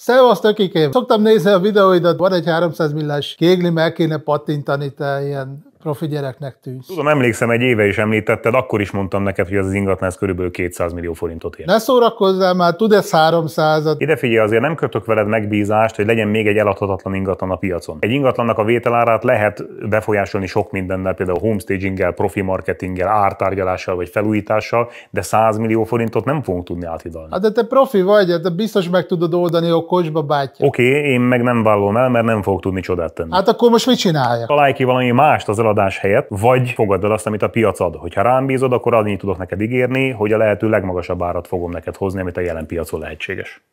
Szevasztok, Ikém! Szoktam nézni a videóidat, van egy 300 millás kégli, meg kéne pattintani, te ilyen profi gyereknek tűnsz. Tudom, emlékszem, egy éve is említetted, akkor is mondtam neked, hogy az ingatlan ez körülbelül 200 millió forintot ér. Ne szórakozzál már, tud ez 300 -at. Ide figyelj, azért nem kötök veled megbízást, hogy legyen még egy eladhatatlan ingatlan a piacon. Egy ingatlannak a vételárát lehet befolyásolni sok mindennel, például homestaginggel, profi marketinggel, ártárgyalással vagy felújítással, de 100 millió forintot nem fogunk tudni áthidalni. Hát de te profi vagy, de hát biztos meg tudod oldani a kocsba bátyja. Oké, okay, én meg nem vállalom el, mert nem fog tudni csodát tenni. Hát akkor most mit csinálja? Találj ki valami mást az eladás adás helyett, vagy fogadd el azt, amit a piac ad. Hogyha rám bízod, akkor adni tudok neked ígérni, hogy a lehető legmagasabb árat fogom neked hozni, amit a jelen piacon lehetséges.